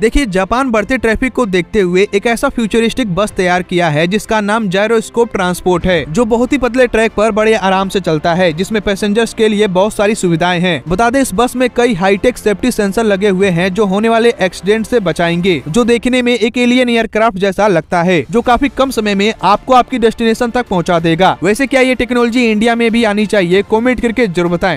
देखिए जापान बढ़ते ट्रैफिक को देखते हुए एक ऐसा फ्यूचरिस्टिक बस तैयार किया है जिसका नाम जायरोस्कोप ट्रांसपोर्ट है जो बहुत ही पतले ट्रैक पर बड़े आराम से चलता है जिसमें पैसेंजर्स के लिए बहुत सारी सुविधाएं हैं बता दें इस बस में कई हाईटेक सेफ्टी सेंसर लगे हुए हैं जो होने वाले एक्सीडेंट से बचाएंगे जो देखने में एक एलियन एयरक्राफ्ट जैसा लगता है जो काफी कम समय में आपको आपकी डेस्टिनेशन तक पहुँचा देगा वैसे क्या ये टेक्नोलॉजी इंडिया में भी आनी चाहिए कॉमेंट करके जरूर बताए